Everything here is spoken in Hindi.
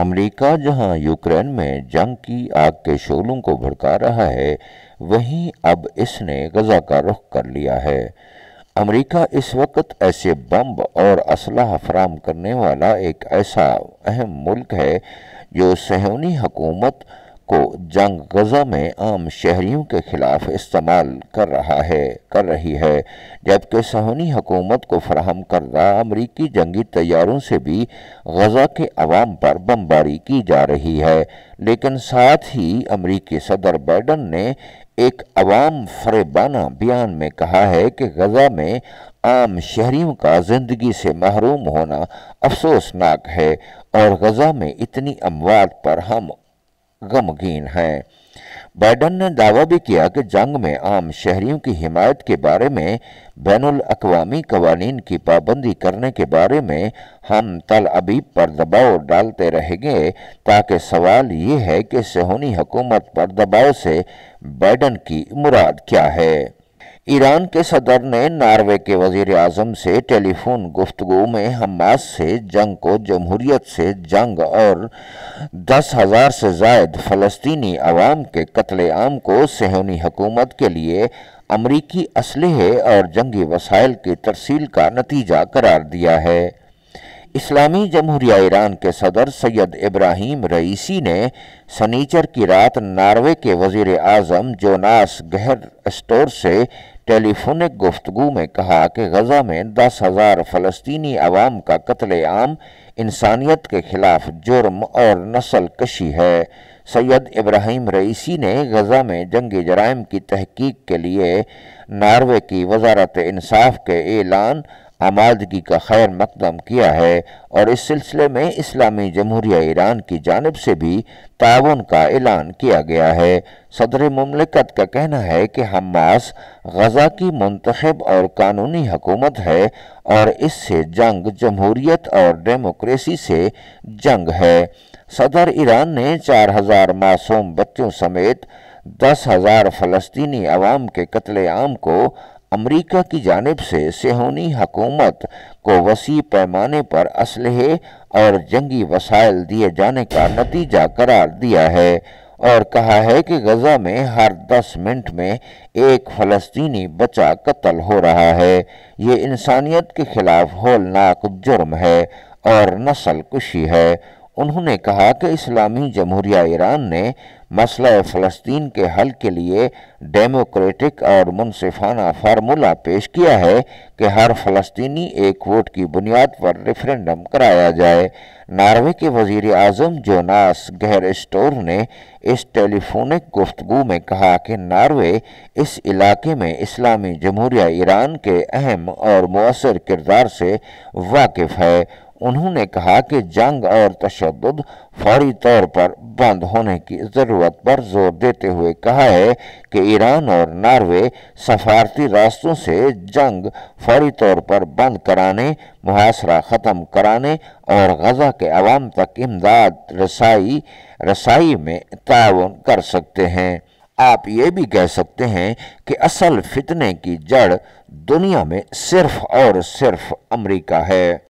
अमेरिका जहां यूक्रेन में जंग की आग के शोलों को भड़का रहा है वहीं अब इसने गजा का रुख कर लिया है अमेरिका इस वक्त ऐसे बम और असलाह फराम करने वाला एक ऐसा अहम मुल्क है जो सहूनी हकूमत को जंग गजा में आम शहरियों के खिलाफ इस्तेमाल कर रहा है कर रही है जबकि सहनी हुकूमत को फराहम करदा अमरीकी जंगी तैयारों से भी गजा के अवाम पर बमबारी की जा रही है लेकिन साथ ही अमरीकी सदर बाइडन ने एक अवाम फरेबाना बयान में कहा है कि गजा में आम शहरीों का ज़िंदगी से महरूम होना अफसोसनाक है और गजा में इतनी अमवात पर हम गमगीन हैं बाइडन ने दावा भी किया कि जंग में आम शहरियों की हिमायत के बारे में बैन अवी कवानी की पाबंदी करने के बारे में हम तल अबीब पर दबाव डालते रहेंगे ताकि सवाल ये है कि सहोनी हुकूमत पर दबाव से बाइडन की मुराद क्या है ईरान के सदर ने नार्वे के वजीर अजम से टेलीफोन गुफ्तगु में हमास से जंग को जमहूरीत से जंग और दस हज़ार से जायद फ़लस्तनी आवाम के कत्ल आम को सहनी हकूमत के लिए अमरीकी असलहे और जंगी वसाइल की तरसील का नतीजा करार दिया है इस्लामी जमहूरिया ईरान के सदर सैयद इब्राहिम रईसी ने सनीचर की रात नार्वे के वजीर आजम जोनास गहर स्टोर से टेलीफोनिक गुफ्तु में कहा कि गजा में दस हज़ार फ़लस्तनी आवाम का कत्ल आम इंसानियत के खिलाफ जुर्म और नस्ल कशी है सैयद इब्राहिम रईसी ने गजा में जंगी जराइम की तहकीक के लिए नार्वे की वजारत इंसाफ के ऐलान आमादगी का खैर मकदम किया है और इस सिलसिले में इस्लामी जमहूरिया ईरान की जानब से भी ताउन का ऐलान किया गया है सदर ममलिकत का कहना है कि हमास गजा की मंतखब और कानूनी हकूमत है और इससे जंग जमहूरियत और डेमोक्रेसी से जंग है सदर ईरान ने चार हज़ार मासूम बच्चों समेत दस हज़ार फ़लस्तनी आवाम के कत्लेआम को अमरीका की जानब से सेहोनी हकूमत को वसी पैमाने पर असल और जंगी वसाइल दिए जाने का नतीजा करार दिया है और कहा है कि गज़ा में हर दस मिनट में एक फ़लस्तीनी बचा कत्ल हो रहा है ये इंसानियत के ख़िलाफ़ होलनाक जुर्म है और नस्ल कुशी है उन्होंने कहा कि इस्लामी जमहूरिया ईरान ने मसला फ़लस्तीन के हल के लिए डेमोक्रेटिक और मुनसिफाना फार्मूला पेश किया है कि हर फ़लस्तीनी एक वोट की बुनियाद पर रेफरेंडम कराया जाए नार्वे के वजीर अजम जोनास गहर स्टोर ने इस टेलीफोनिक गुफ्तु में कहा कि नार्वे इस इलाके में इस्लामी जमहूरिया ईरान के अहम और मौसर किरदार से वाकिफ़ है उन्होंने कहा कि जंग और तशद फौरी तौर पर बंद होने की ज़रूरत पर जोर देते हुए कहा है कि ईरान और नार्वे सफारती रास्तों से जंग फौरी तौर पर बंद कराने मुहासरा ख़त्म कराने और गजा के अवाम तक इमदाद रसाई रसाई में ताउन कर सकते हैं आप ये भी कह सकते हैं कि असल फितने की जड़ दुनिया में सिर्फ और सिर्फ अमेरिका है